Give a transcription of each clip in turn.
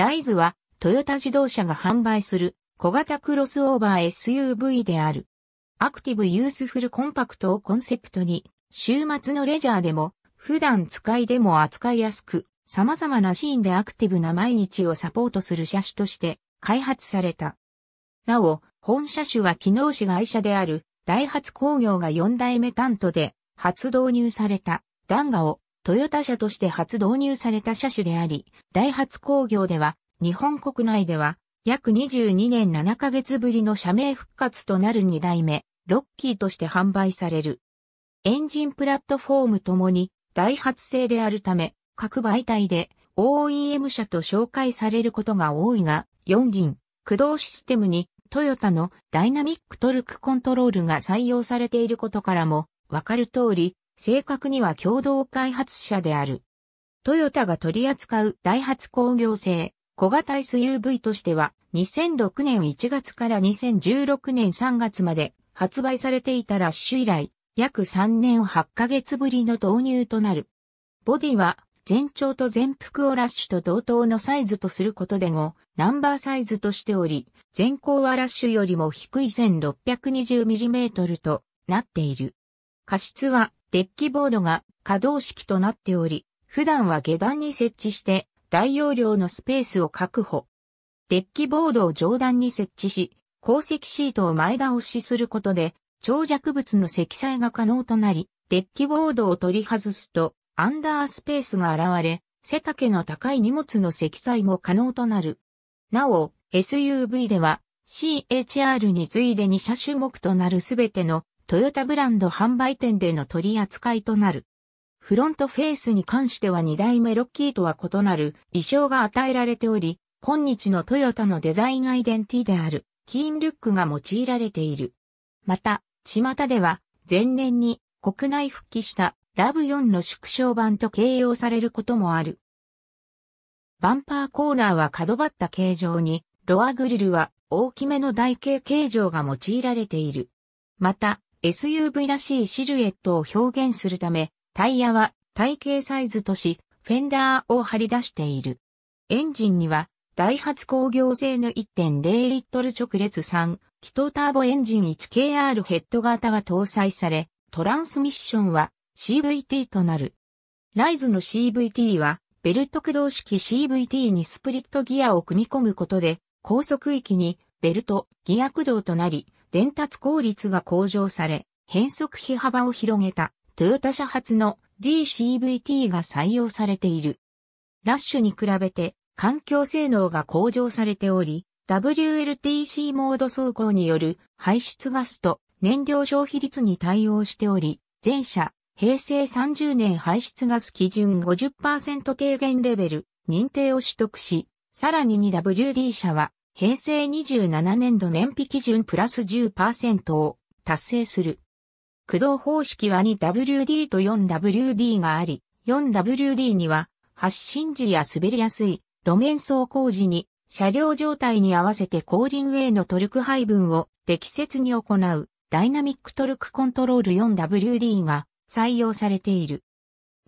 ライズはトヨタ自動車が販売する小型クロスオーバー SUV である。アクティブユースフルコンパクトをコンセプトに、週末のレジャーでも普段使いでも扱いやすく、様々なシーンでアクティブな毎日をサポートする車種として開発された。なお、本車種は機能子会社である、ダイハツ工業が4代目担当で、初導入された、ダンガを、トヨタ車として初導入された車種であり、ダイハツ工業では、日本国内では約22年7ヶ月ぶりの社名復活となる2代目、ロッキーとして販売される。エンジンプラットフォームともに、ダイハツ製であるため、各媒体で OEM 車と紹介されることが多いが、4輪、駆動システムにトヨタのダイナミックトルクコントロールが採用されていることからも、わかる通り、正確には共同開発者である。トヨタが取り扱うダイハツ工業製、小型 SUV としては2006年1月から2016年3月まで発売されていたラッシュ以来約3年8ヶ月ぶりの導入となる。ボディは全長と全幅をラッシュと同等のサイズとすることで5、ナンバーサイズとしており、全高はラッシュよりも低い 1620mm となっている。過失はデッキボードが可動式となっており、普段は下段に設置して大容量のスペースを確保。デッキボードを上段に設置し、鉱石シートを前倒しすることで、長尺物の積載が可能となり、デッキボードを取り外すと、アンダースペースが現れ、背丈の高い荷物の積載も可能となる。なお、SUV では CHR に次いで2車種目となるすべてのトヨタブランド販売店での取り扱いとなる。フロントフェースに関しては2代目ロッキーとは異なる衣装が与えられており、今日のトヨタのデザインアイデンティである、キーンルックが用いられている。また、巷では、前年に国内復帰したラブ4の縮小版と形容されることもある。バンパーコーナーは角張った形状に、ロアグリルは大きめの台形形状が用いられている。また、SUV らしいシルエットを表現するため、タイヤは体型サイズとし、フェンダーを張り出している。エンジンには、ダイハツ工業製の1.0リットル直列3、気筒ターボエンジン 1KR ヘッド型が搭載され、トランスミッションは CVT となる。ライズの CVT は、ベルト駆動式 CVT にスプリットギアを組み込むことで、高速域にベルト、ギア駆動となり、伝達効率が向上され、変速比幅を広げた。トヨタ車発の DCVT が採用されている。ラッシュに比べて環境性能が向上されており、WLTC モード走行による排出ガスと燃料消費率に対応しており、全車、平成30年排出ガス基準50%低減レベル認定を取得し、さらに 2WD 社は平成27年度燃費基準プラス10%を達成する。駆動方式は 2WD と 4WD があり、4WD には発進時や滑りやすい路面走行時に車両状態に合わせて後輪へのトルク配分を適切に行うダイナミックトルクコントロール 4WD が採用されている。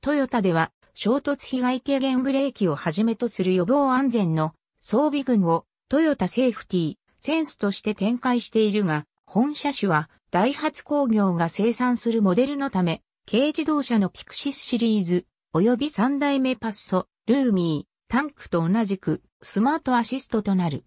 トヨタでは衝突被害軽減ブレーキをはじめとする予防安全の装備群をトヨタセーフティーセンスとして展開しているが、本車種はダイハツ工業が生産するモデルのため、軽自動車のピクシスシリーズ、及び3代目パッソ、ルーミー、タンクと同じく、スマートアシストとなる。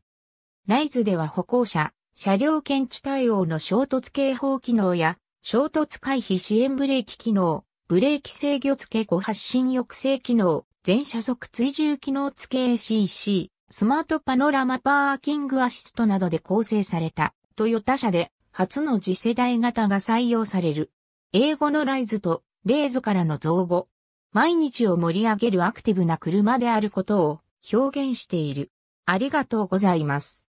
ライズでは歩行者、車両検知対応の衝突警報機能や、衝突回避支援ブレーキ機能、ブレーキ制御付け後発進抑制機能、全車速追従機能付け ACC、スマートパノラマパーキングアシストなどで構成された、トヨタ車で初の次世代型が採用される。英語のライズとレーズからの造語。毎日を盛り上げるアクティブな車であることを表現している。ありがとうございます。